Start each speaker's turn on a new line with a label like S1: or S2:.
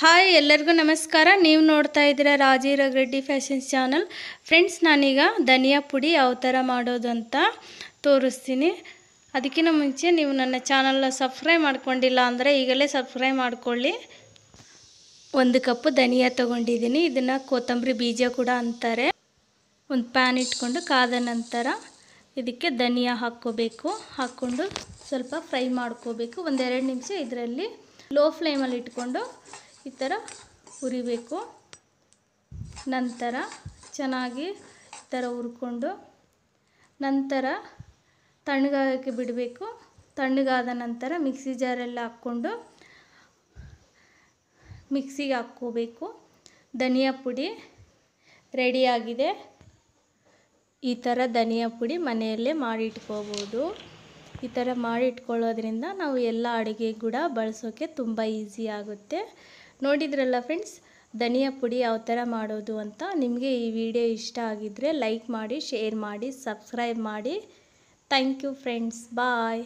S1: hi ಎಲ್ಲರಿಗೂ ನಮಸ್ಕಾರ ನೀವು ನೋಡ್ತಾ ಇದ್ದೀರಾ ರಾಜೀರ ರೆಡ್ಡಿ ಫ್ಯಾಷನ್ಸ್ ಚಾನಲ್ ಫ್ರೆಂಡ್ಸ್ ನಾನೀಗ ಧನಿಯಾ ಪುಡಿ ಯಾವ ಥರ ಮಾಡೋದು ಅಂತ ತೋರಿಸ್ತೀನಿ ಅದಕ್ಕಿಂತ ಮುಂಚೆ ನೀವು ನನ್ನ ಚಾನಲ್ನ ಸಬ್ಸ್ಕ್ರೈಬ್ ಮಾಡ್ಕೊಂಡಿಲ್ಲ ಅಂದರೆ ಈಗಲೇ ಸಬ್ಸ್ಕ್ರೈಬ್ ಮಾಡ್ಕೊಳ್ಳಿ ಒಂದು ಕಪ್ಪು ಧನಿಯಾ ತೊಗೊಂಡಿದ್ದೀನಿ ಇದನ್ನು ಕೊತ್ತಂಬರಿ ಬೀಜ ಕೂಡ ಅಂತಾರೆ ಒಂದು ಪ್ಯಾನ್ ಇಟ್ಕೊಂಡು ಕಾದ ನಂತರ ಇದಕ್ಕೆ ಧನಿಯಾ ಹಾಕ್ಕೋಬೇಕು ಹಾಕ್ಕೊಂಡು ಸ್ವಲ್ಪ ಫ್ರೈ ಮಾಡ್ಕೋಬೇಕು ಒಂದೆರಡು ನಿಮಿಷ ಇದರಲ್ಲಿ ಲೋ ಫ್ಲೇಮಲ್ಲಿ ಇಟ್ಕೊಂಡು ಈ ಥರ ಹುರಿಬೇಕು ನಂತರ ಚೆನ್ನಾಗಿ ಈ ಥರ ಹುರ್ಕೊಂಡು ನಂತರ ತಣ್ಣಗಾಗೋಕ್ಕೆ ಬಿಡಬೇಕು ತಣ್ಣಗಾದ ನಂತರ ಮಿಕ್ಸಿ ಜಾರೆಲ್ಲ ಹಾಕ್ಕೊಂಡು ಮಿಕ್ಸಿಗೆ ಹಾಕ್ಕೋಬೇಕು ಧನಿಯಾ ಪುಡಿ ರೆಡಿಯಾಗಿದೆ ಈ ಥರ ಧನಿಯಾ ಪುಡಿ ಮನೆಯಲ್ಲೇ ಮಾಡಿಟ್ಕೋಬೋದು ಈ ಥರ ಮಾಡಿಟ್ಕೊಳ್ಳೋದ್ರಿಂದ ನಾವು ಎಲ್ಲ ಅಡುಗೆ ಕೂಡ ಬಳಸೋಕ್ಕೆ ತುಂಬ ಈಸಿ ಆಗುತ್ತೆ ನೋಡಿದ್ರಲ್ಲ ಫ್ರೆಂಡ್ಸ್ ಧನಿಯಾ ಪುಡಿ ಯಾವ ಥರ ಮಾಡೋದು ಅಂತ ನಿಮಗೆ ಈ ವಿಡಿಯೋ ಇಷ್ಟ ಆಗಿದ್ದರೆ ಲೈಕ್ ಮಾಡಿ ಶೇರ್ ಮಾಡಿ ಸಬ್ಸ್ಕ್ರೈಬ್ ಮಾಡಿ ಥ್ಯಾಂಕ್ ಯು ಫ್ರೆಂಡ್ಸ್ ಬಾಯ್